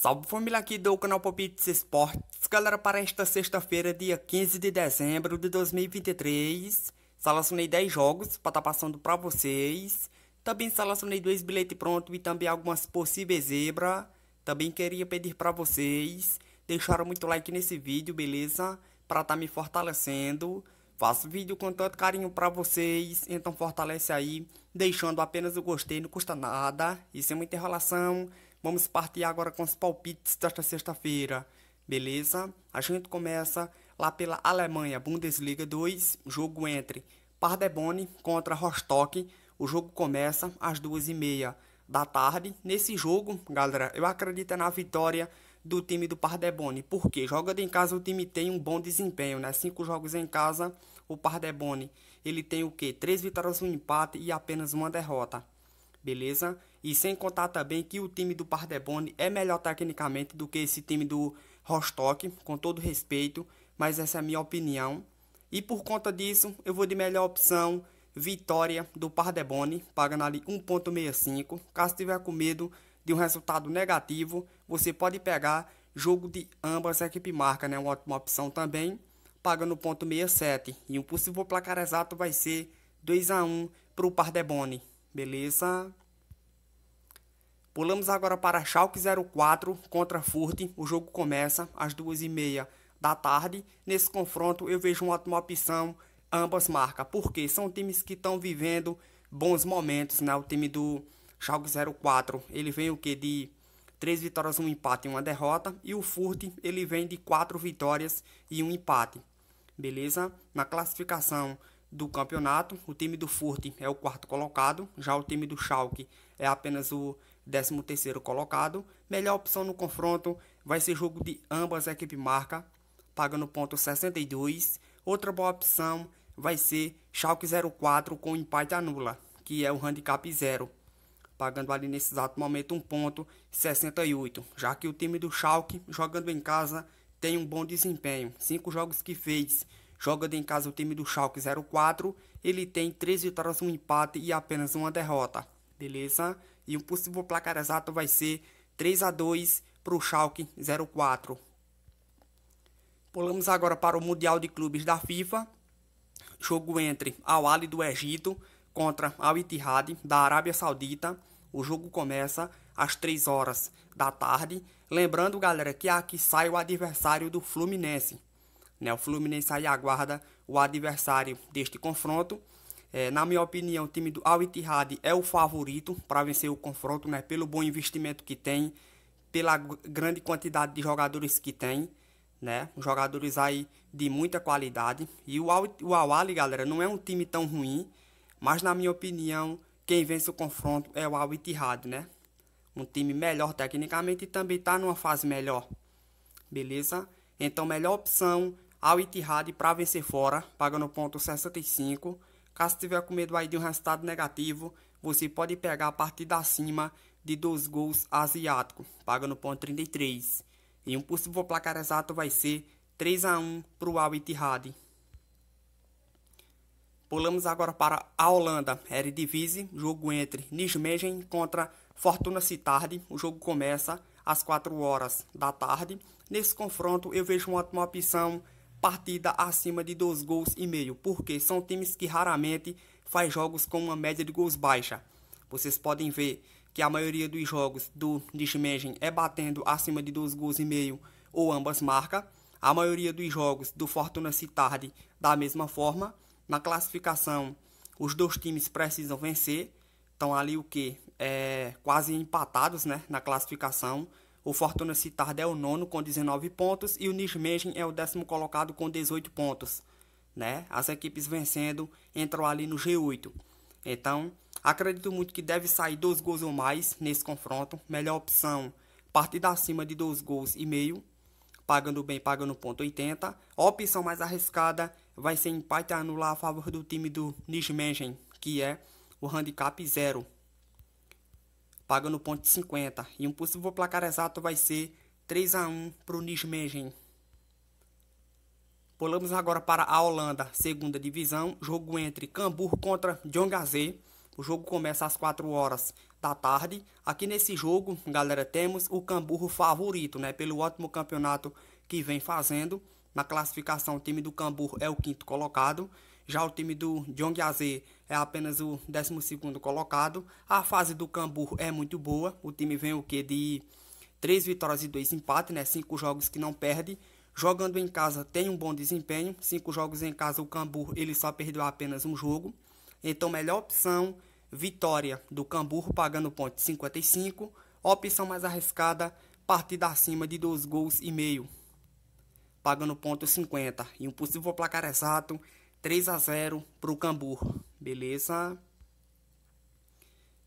Salve família aqui do canal Palpites Esportes, galera, para esta sexta-feira, dia 15 de dezembro de 2023, selecionei 10 jogos para estar tá passando para vocês, também selecionei dois bilhetes pronto e também algumas possíveis zebra, também queria pedir para vocês deixar muito like nesse vídeo, beleza? Para estar tá me fortalecendo, Faço vídeo com tanto carinho para vocês, então fortalece aí, deixando apenas o gostei, não custa nada. Isso é muita enrolação. Vamos partir agora com os palpites desta sexta-feira, beleza? A gente começa lá pela Alemanha, Bundesliga 2, jogo entre Paderborn contra Rostock. O jogo começa às duas e meia da tarde. Nesse jogo, galera, eu acredito na vitória do time do Por quê? jogando em casa o time tem um bom desempenho, né? Cinco jogos em casa, o Paderborn, ele tem o que? Três vitórias, um empate e apenas uma derrota beleza? E sem contar também que o time do Pardebone é melhor tecnicamente do que esse time do Rostock, com todo respeito, mas essa é a minha opinião. E por conta disso, eu vou de melhor opção, vitória do Pardebone, pagando ali 1.65. Caso tiver com medo de um resultado negativo, você pode pegar jogo de ambas equipes marca, né? Uma ótima opção também, pagando 1.67. E o possível placar exato vai ser 2 a 1 para o Pardebone. Beleza? Pulamos agora para Schalke 04 contra Furti. O jogo começa às duas e meia da tarde. Nesse confronto eu vejo uma ótima opção ambas marcas, porque são times que estão vivendo bons momentos, né? O time do Schalke 04, ele vem o que de três vitórias, um empate e uma derrota, e o Furti, ele vem de quatro vitórias e um empate. Beleza? Na classificação do campeonato. O time do Furt é o quarto colocado, já o time do Schalke é apenas o 13 terceiro colocado. Melhor opção no confronto vai ser jogo de ambas equipes marca, pagando ponto 62. Outra boa opção vai ser Schalke 04 com empate anula, que é o handicap 0, pagando ali nesse exato momento um ponto 68, já que o time do Schalke jogando em casa tem um bom desempenho. Cinco jogos que fez Jogando em casa o time do Schalke 04, ele tem 3 vitórias, um empate e apenas uma derrota. Beleza? E um possível placar exato vai ser 3 a 2 para o Schalke 04. Pulamos agora para o Mundial de Clubes da FIFA. Jogo entre Al Ali do Egito contra Al Ittihad da Arábia Saudita. O jogo começa às 3 horas da tarde. Lembrando, galera, que aqui sai o adversário do Fluminense. Né? O Fluminense aí aguarda o adversário deste confronto. É, na minha opinião, o time do Al Ittihad é o favorito para vencer o confronto, né? Pelo bom investimento que tem, pela grande quantidade de jogadores que tem, né? Jogadores aí de muita qualidade. E o Al, o Al Ali, galera, não é um time tão ruim, mas na minha opinião, quem vence o confronto é o Al Ittihad, né? Um time melhor tecnicamente e também está numa fase melhor. Beleza? Então, melhor opção Al Ittihad para vencer fora, pagando ponto 65. Caso tiver com medo aí de um resultado negativo, você pode pegar a partida acima de dois gols asiático, pagando ponto 33. E um possível placar exato vai ser 3 a 1 para o Al Ittihad. Pulamos agora para a Holanda, Eredivisie, jogo entre Nijmegen contra Fortuna Sittard. O jogo começa às 4 horas da tarde. Nesse confronto eu vejo uma ótima opção partida acima de 2 gols e meio, porque são times que raramente faz jogos com uma média de gols baixa. Vocês podem ver que a maioria dos jogos do Dismegen é batendo acima de 2 gols e meio ou ambas marcas. A maioria dos jogos do Fortuna Citardi da mesma forma. Na classificação, os dois times precisam vencer. Estão ali o que? É, quase empatados né, na classificação. O Fortuna Citar é o nono com 19 pontos e o Nijmegen é o décimo colocado com 18 pontos. Né? As equipes vencendo entram ali no G8. Então, acredito muito que deve sair dois gols ou mais nesse confronto. Melhor opção, partida acima de dois gols e meio, pagando bem, pagando ponto 80. A opção mais arriscada vai ser empate anular a favor do time do Nijmegen, que é o handicap zero paga no ponto de 50 e um possível placar exato vai ser 3 a 1 para o Nijmegen. Pulamos agora para a Holanda, segunda divisão, jogo entre Cambuur contra Jongazé. O jogo começa às 4 horas da tarde. Aqui nesse jogo, galera, temos o Camburro favorito, né, pelo ótimo campeonato que vem fazendo. Na classificação, o time do Cambur é o quinto colocado. Já o time do Jongyaze é apenas o 12 colocado. A fase do Cambur é muito boa. O time vem o que de três vitórias e dois empates, né? Cinco jogos que não perde. Jogando em casa tem um bom desempenho. Cinco jogos em casa o Cambur, ele só perdeu apenas um jogo. Então, melhor opção, vitória do Cambur pagando ponto 55. Opção mais arriscada, partida acima de dois gols e meio pagando ponto 50. E um possível placar exato, 3 a 0 para o Cambur. Beleza?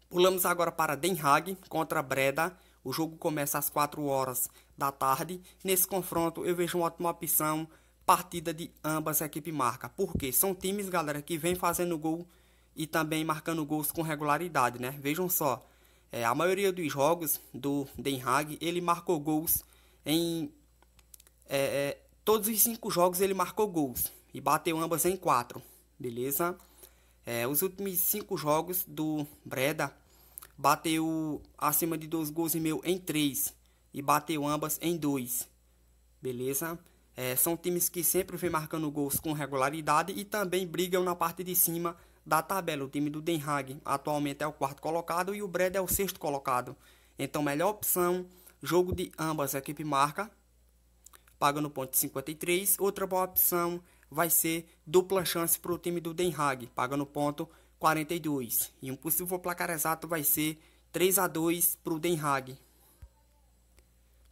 Pulamos agora para Den Haag contra Breda. O jogo começa às 4 horas da tarde. Nesse confronto, eu vejo uma ótima opção partida de ambas equipes marca. Porque são times, galera, que vem fazendo gol e também marcando gols com regularidade, né? Vejam só, é, a maioria dos jogos do Den Haag, ele marcou gols em é, é Todos os cinco jogos ele marcou gols e bateu ambas em quatro, beleza? É, os últimos cinco jogos do Breda bateu acima de dois gols e meio em três e bateu ambas em dois, beleza? É, são times que sempre vem marcando gols com regularidade e também brigam na parte de cima da tabela. O time do Den Haag atualmente é o quarto colocado e o Breda é o sexto colocado. Então, melhor opção, jogo de ambas, a equipe marca paga no ponto 53. Outra boa opção vai ser dupla chance para o time do Den Haag, paga no ponto 42. E um possível placar exato vai ser 3 a 2 para o Den Haag.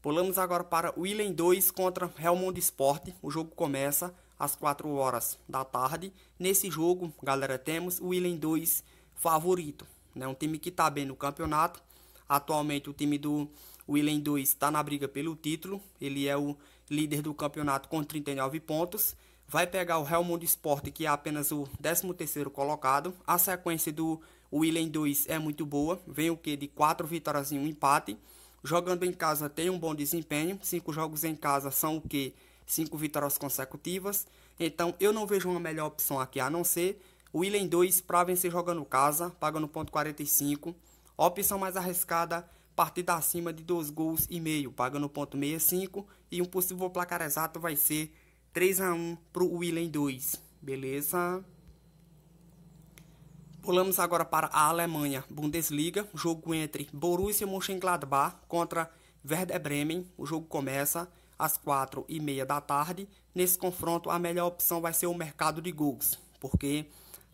Pulamos agora para Willem 2 contra Helmond Sport. O jogo começa às 4 horas da tarde. Nesse jogo, galera, temos o Willem 2 favorito. Né? Um time que está bem no campeonato. Atualmente o time do o Willem 2 está na briga pelo título, ele é o líder do campeonato com 39 pontos. Vai pegar o Mundo Sport, que é apenas o 13º colocado. A sequência do Willem 2 é muito boa, vem o que de 4 vitórias e um empate. Jogando em casa tem um bom desempenho, 5 jogos em casa são o que? 5 vitórias consecutivas. Então eu não vejo uma melhor opção aqui a não ser o Willem 2 para vencer jogando casa, pagando ponto 45. A opção mais arriscada partida acima de 2 gols e meio, pagando ponto 65 e um possível placar exato vai ser 3 a 1 para o Willen 2, beleza? Pulamos agora para a Alemanha, Bundesliga, jogo entre Borussia Mönchengladbach contra Werder Bremen, o jogo começa às 4 e meia da tarde, nesse confronto a melhor opção vai ser o mercado de gols, porque,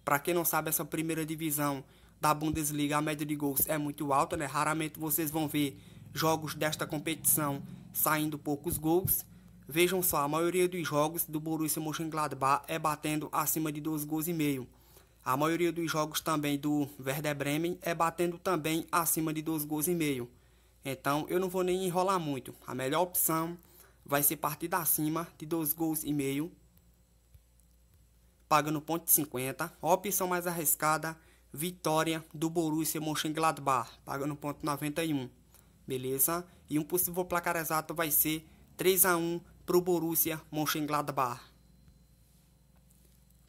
para quem não sabe, essa primeira divisão da Bundesliga, a média de gols é muito alta, né? Raramente vocês vão ver jogos desta competição saindo poucos gols. Vejam só, a maioria dos jogos do Borussia Mönchengladbach é batendo acima de 12 gols e meio. A maioria dos jogos também do Werder Bremen é batendo também acima de 12 gols e meio. Então, eu não vou nem enrolar muito. A melhor opção vai ser da acima de 12 gols e meio, pagando ponto 50. A opção mais arriscada vitória do Borussia Mönchengladbach, pagando ponto 91, beleza? E um possível placar exato vai ser 3 a 1 para o Borussia Mönchengladbach.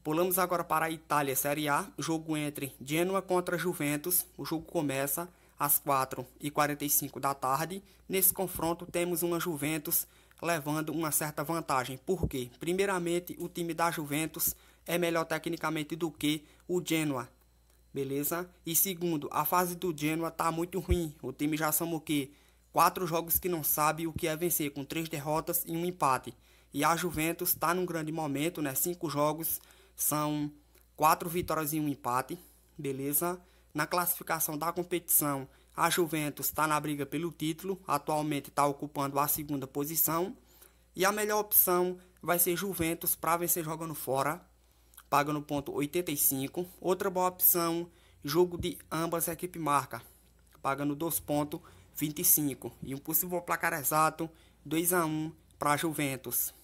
Pulamos agora para a Itália Série A, jogo entre Genoa contra Juventus. O jogo começa às 4h45 da tarde. Nesse confronto temos uma Juventus levando uma certa vantagem. Por quê? Primeiramente, o time da Juventus é melhor tecnicamente do que o Genoa, beleza? E segundo, a fase do Genoa tá muito ruim. O time já são o quê? Quatro jogos que não sabe o que é vencer, com três derrotas e um empate. E a Juventus está num grande momento, né? Cinco jogos, são quatro vitórias e um empate, beleza? Na classificação da competição, a Juventus está na briga pelo título, atualmente está ocupando a segunda posição. E a melhor opção vai ser Juventus para vencer jogando fora, paga no ponto 85. Outra boa opção, jogo de ambas equipe marca, paga no 2.25. E um possível placar exato, 2 a 1 para Juventus.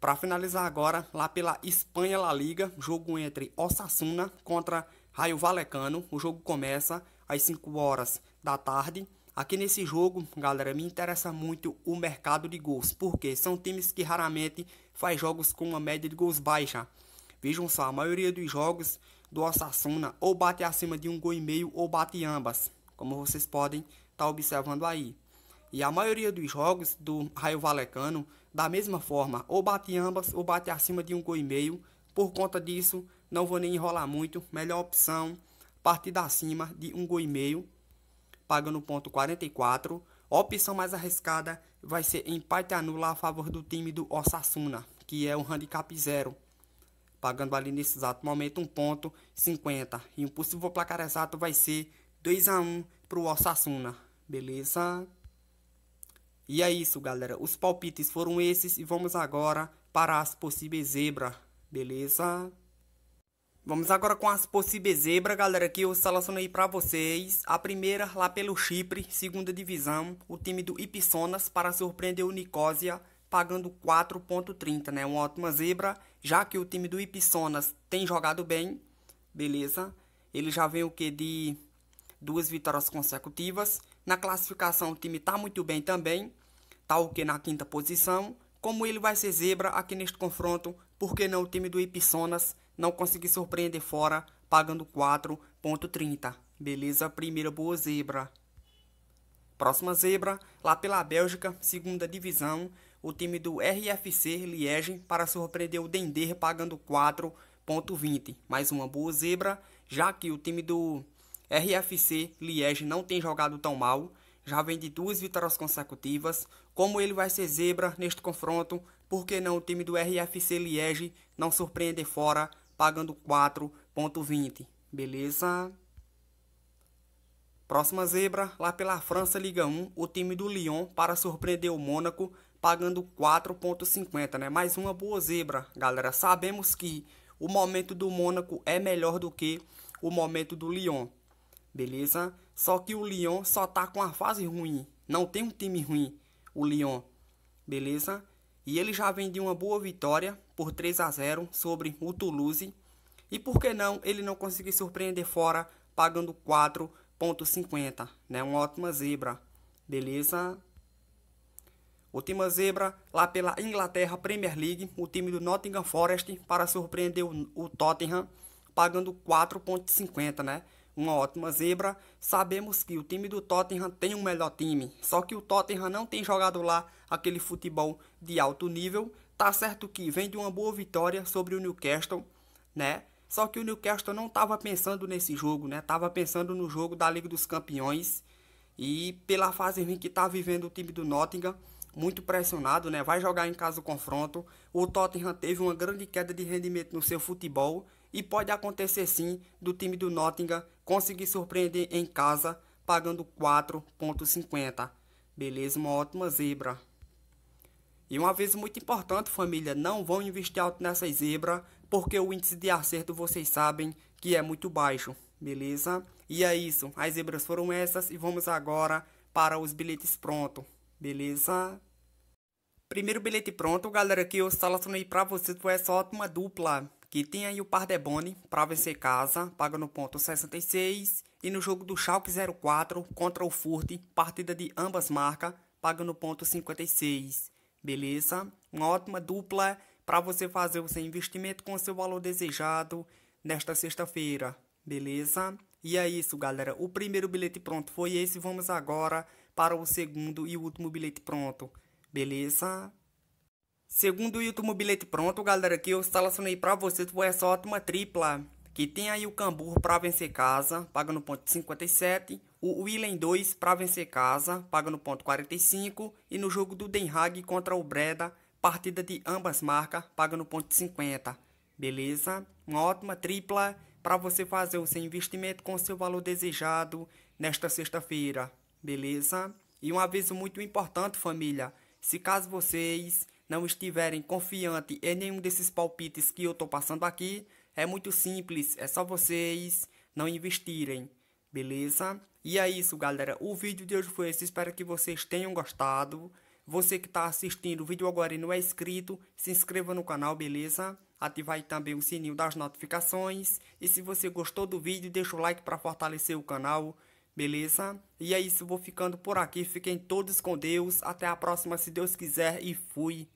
Para finalizar agora, lá pela Espanha La Liga, jogo entre Osasuna contra Raio Valecano. O jogo começa às 5 horas da tarde Aqui nesse jogo, galera, me interessa muito o mercado de gols, porque são times que raramente faz jogos com uma média de gols baixa. Vejam só, a maioria dos jogos do Osasuna ou bate acima de um gol e meio ou bate ambas, como vocês podem estar tá observando aí. E a maioria dos jogos do Raio Valecano, da mesma forma, ou bate ambas ou bate acima de um gol e meio. Por conta disso, não vou nem enrolar muito, melhor opção, partida acima de um gol e meio paga no ponto 44. A opção mais arriscada vai ser empate anula a favor do time do Osasuna, que é o um handicap zero. Pagando ali nesse exato momento um ponto 50. E o um possível placar exato vai ser 2 a 1 para o Osasuna. Beleza? E é isso, galera. Os palpites foram esses e vamos agora para as possíveis zebras. Beleza? Vamos agora com as possíveis zebras, galera, que eu selecionei para vocês. A primeira lá pelo Chipre, segunda divisão, o time do Ipsonas para surpreender o Nicosia, pagando 4.30, né? Uma ótima zebra, já que o time do Ipsonas tem jogado bem, beleza? Ele já vem o que de duas vitórias consecutivas. Na classificação o time tá muito bem também, tá o que na quinta posição. Como ele vai ser zebra aqui neste confronto, por que não o time do Ipsonas não conseguir surpreender fora, pagando 4,30? Beleza, primeira boa zebra. Próxima zebra, lá pela Bélgica, segunda divisão, o time do RFC Liege para surpreender o Dender pagando 4,20. Mais uma boa zebra, já que o time do RFC Liege não tem jogado tão mal, já vem de duas vitórias consecutivas. Como ele vai ser zebra neste confronto, por que não o time do RFC Liege não surpreender fora pagando 4.20? Beleza? Próxima zebra, lá pela França Liga 1, o time do Lyon para surpreender o Mônaco pagando 4.50, né? Mais uma boa zebra, galera. Sabemos que o momento do Mônaco é melhor do que o momento do Lyon. Beleza? Só que o Lyon só tá com a fase ruim, não tem um time ruim, o Lyon. Beleza? e ele já vem de uma boa vitória por 3 a 0 sobre o Toulouse. E por que não ele não conseguir surpreender fora pagando 4.50, né? Uma ótima zebra. Beleza? Última zebra lá pela Inglaterra Premier League, o time do Nottingham Forest para surpreender o, o Tottenham pagando 4.50, né? uma ótima zebra. Sabemos que o time do Tottenham tem um melhor time, só que o Tottenham não tem jogado lá aquele futebol de alto nível. Tá certo que vem de uma boa vitória sobre o Newcastle, né? Só que o Newcastle não estava pensando nesse jogo, né? Tava pensando no jogo da Liga dos Campeões. E pela fase em que está vivendo o time do Nottingham, muito pressionado, né? Vai jogar em casa o confronto. O Tottenham teve uma grande queda de rendimento no seu futebol e pode acontecer sim do time do Nottingham conseguir surpreender em casa pagando 4,50. Beleza? Uma ótima zebra. E uma vez muito importante, família, não vão investir alto nessa zebra, porque o índice de acerto vocês sabem que é muito baixo, beleza? E é isso, as zebras foram essas e vamos agora para os bilhetes pronto, beleza? Primeiro bilhete pronto, galera, que eu selecionei para vocês foi essa ótima dupla, que tem aí o Pardeboni para vencer casa, paga no ponto 66. E no jogo do Schalke 04 contra o Furt, partida de ambas marcas, paga no ponto 56. Beleza? Uma ótima dupla para você fazer o seu investimento com o seu valor desejado nesta sexta-feira. Beleza? E é isso, galera. O primeiro bilhete pronto foi esse. Vamos agora para o segundo e último bilhete pronto. Beleza? Segundo o YouTube Bilhete Pronto, galera, que eu selecionei pra vocês foi é essa ótima tripla. Que tem aí o Cambur pra vencer casa, paga no ponto 57. O Willen 2 pra vencer casa, paga no ponto 45. E no jogo do Den Haag contra o Breda, partida de ambas marcas, paga no ponto 50. Beleza? Uma ótima tripla para você fazer o seu investimento com o seu valor desejado nesta sexta-feira. Beleza? E um aviso muito importante, família. Se caso vocês não estiverem confiante em nenhum desses palpites que eu estou passando aqui, é muito simples, é só vocês não investirem, beleza? E é isso, galera. O vídeo de hoje foi esse. Espero que vocês tenham gostado. Você que está assistindo o vídeo agora e não é inscrito, se inscreva no canal, beleza? Ativar também o sininho das notificações. E se você gostou do vídeo, deixa o like para fortalecer o canal, beleza? E é isso, vou ficando por aqui. Fiquem todos com Deus. Até a próxima, se Deus quiser. E fui.